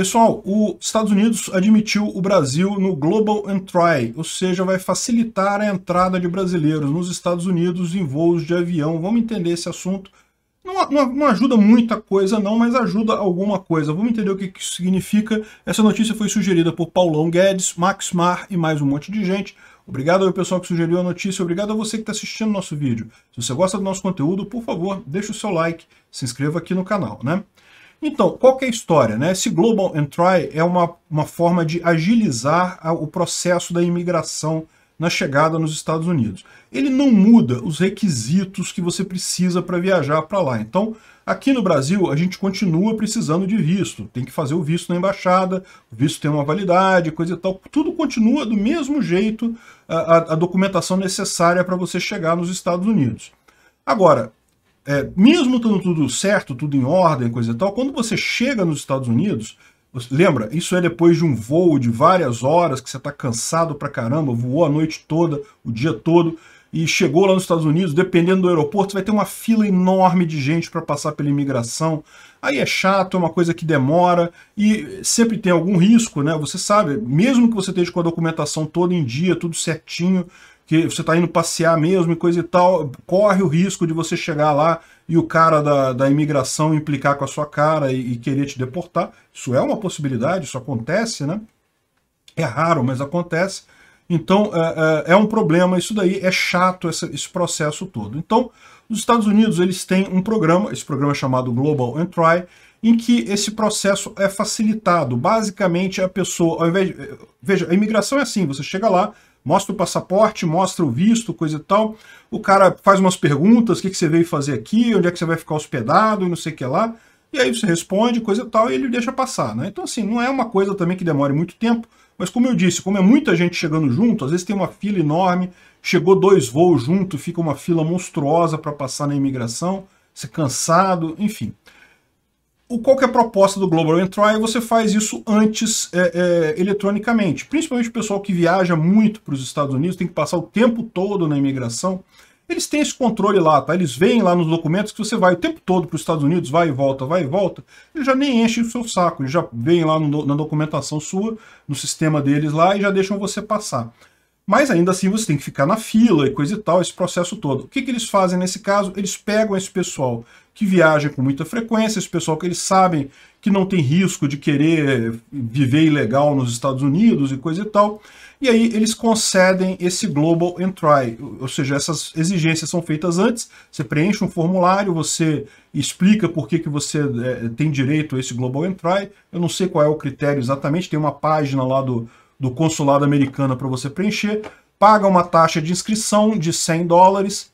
Pessoal, os Estados Unidos admitiu o Brasil no Global Entry, ou seja, vai facilitar a entrada de brasileiros nos Estados Unidos em voos de avião. Vamos entender esse assunto. Não, não, não, ajuda muita coisa não, mas ajuda alguma coisa. Vamos entender o que, que isso significa. Essa notícia foi sugerida por Paulão Guedes, Max Mar e mais um monte de gente. Obrigado ao pessoal que sugeriu a notícia, obrigado a você que está assistindo nosso vídeo. Se você gosta do nosso conteúdo, por favor, deixe o seu like, se inscreva aqui no canal, né? Então, qual que é a história? Né? Esse Global Entry é uma, uma forma de agilizar a, o processo da imigração na chegada nos Estados Unidos. Ele não muda os requisitos que você precisa para viajar para lá. Então, aqui no Brasil, a gente continua precisando de visto. Tem que fazer o visto na embaixada, o visto tem uma validade, coisa e tal. Tudo continua do mesmo jeito a, a, a documentação necessária para você chegar nos Estados Unidos. Agora, é, mesmo estando tudo certo, tudo em ordem, coisa e tal, quando você chega nos Estados Unidos, lembra, isso é depois de um voo de várias horas, que você está cansado pra caramba, voou a noite toda, o dia todo, e chegou lá nos Estados Unidos, dependendo do aeroporto, vai ter uma fila enorme de gente para passar pela imigração. Aí é chato, é uma coisa que demora e sempre tem algum risco, né? Você sabe, mesmo que você esteja com a documentação toda em dia, tudo certinho, que você está indo passear mesmo e coisa e tal, corre o risco de você chegar lá e o cara da, da imigração implicar com a sua cara e, e querer te deportar. Isso é uma possibilidade, isso acontece, né? É raro, mas acontece. Então, é, é, é um problema isso daí, é chato esse, esse processo todo. Então, os Estados Unidos eles têm um programa, esse programa é chamado Global and Try, em que esse processo é facilitado. Basicamente, a pessoa, ao invés de, Veja, a imigração é assim, você chega lá, mostra o passaporte, mostra o visto, coisa e tal. O cara faz umas perguntas, o que, que você veio fazer aqui, onde é que você vai ficar hospedado e não sei o que lá. E aí você responde, coisa e tal, e ele deixa passar, né? Então, assim, não é uma coisa também que demore muito tempo, mas como eu disse, como é muita gente chegando junto, às vezes tem uma fila enorme, chegou dois voos junto, fica uma fila monstruosa para passar na imigração, ser cansado, enfim o, qual que é a proposta do Global Entry? É você faz isso antes é, é, eletronicamente. Principalmente o pessoal que viaja muito para os Estados Unidos, tem que passar o tempo todo na imigração. Eles têm esse controle lá, tá? Eles veem lá nos documentos que você vai o tempo todo para os Estados Unidos, vai e volta, vai e volta. Eles já nem enchem o seu saco, eles já veem lá no, na documentação sua, no sistema deles lá, e já deixam você passar. Mas ainda assim você tem que ficar na fila e coisa e tal, esse processo todo. O que, que eles fazem nesse caso? Eles pegam esse pessoal que viaja com muita frequência, esse pessoal que eles sabem que não tem risco de querer viver ilegal nos Estados Unidos e coisa e tal. E aí eles concedem esse Global Entry, ou seja, essas exigências são feitas antes, você preenche um formulário, você explica por que, que você é, tem direito a esse Global Entry, eu não sei qual é o critério exatamente, tem uma página lá do, do consulado americano para você preencher, paga uma taxa de inscrição de 100 dólares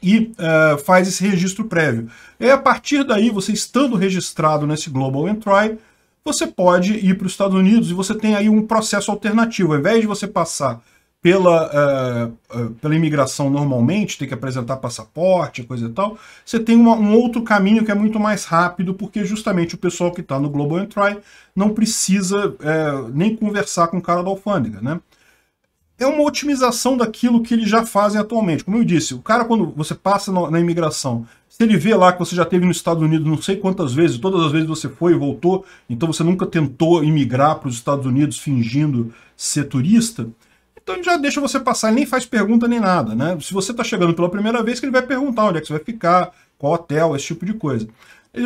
e uh, faz esse registro prévio. E a partir daí, você estando registrado nesse Global Entry, você pode ir para os Estados Unidos e você tem aí um processo alternativo. Ao invés de você passar pela, uh, uh, pela imigração normalmente, tem que apresentar passaporte, coisa e tal, você tem uma, um outro caminho que é muito mais rápido, porque justamente o pessoal que está no Global Entry não precisa uh, nem conversar com o cara da alfândega, né? É uma otimização daquilo que eles já fazem atualmente. Como eu disse, o cara, quando você passa na imigração, se ele vê lá que você já teve nos Estados Unidos não sei quantas vezes, todas as vezes você foi e voltou, então você nunca tentou imigrar para os Estados Unidos fingindo ser turista, então ele já deixa você passar, ele nem faz pergunta nem nada, né? Se você está chegando pela primeira vez, que ele vai perguntar onde é que você vai ficar, qual hotel, esse tipo de coisa.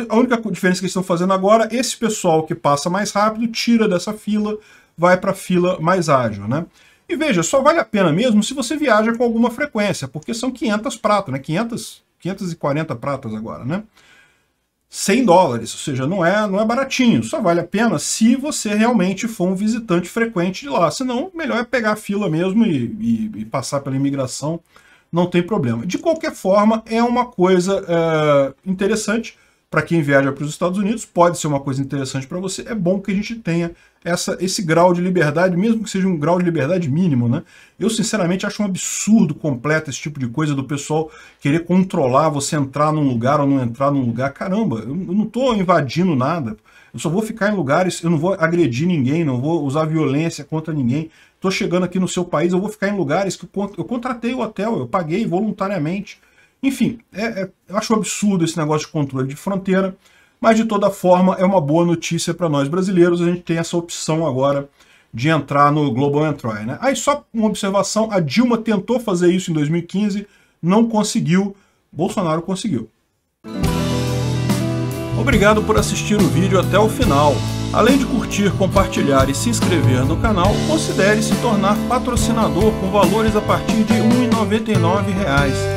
A única diferença que eles estão fazendo agora, esse pessoal que passa mais rápido, tira dessa fila, vai para a fila mais ágil, né? E veja, só vale a pena mesmo se você viaja com alguma frequência, porque são 500 pratas, né? 500, 540 pratas agora, né? 100 dólares, ou seja, não é, não é baratinho, só vale a pena se você realmente for um visitante frequente de lá, senão melhor é pegar a fila mesmo e, e, e passar pela imigração, não tem problema. De qualquer forma, é uma coisa é, interessante, para quem viaja para os Estados Unidos, pode ser uma coisa interessante para você. É bom que a gente tenha essa, esse grau de liberdade, mesmo que seja um grau de liberdade mínimo, né? Eu, sinceramente, acho um absurdo completo esse tipo de coisa do pessoal querer controlar você entrar num lugar ou não entrar num lugar. Caramba, eu não estou invadindo nada. Eu só vou ficar em lugares, eu não vou agredir ninguém, não vou usar violência contra ninguém. Estou chegando aqui no seu país, eu vou ficar em lugares que eu contratei o hotel, eu paguei voluntariamente. Enfim, é, é, eu acho absurdo esse negócio de controle de fronteira, mas de toda forma é uma boa notícia para nós brasileiros, a gente tem essa opção agora de entrar no Global Entry. Né? Aí só uma observação, a Dilma tentou fazer isso em 2015, não conseguiu, Bolsonaro conseguiu. Obrigado por assistir o vídeo até o final. Além de curtir, compartilhar e se inscrever no canal, considere se tornar patrocinador com valores a partir de R$ 1,99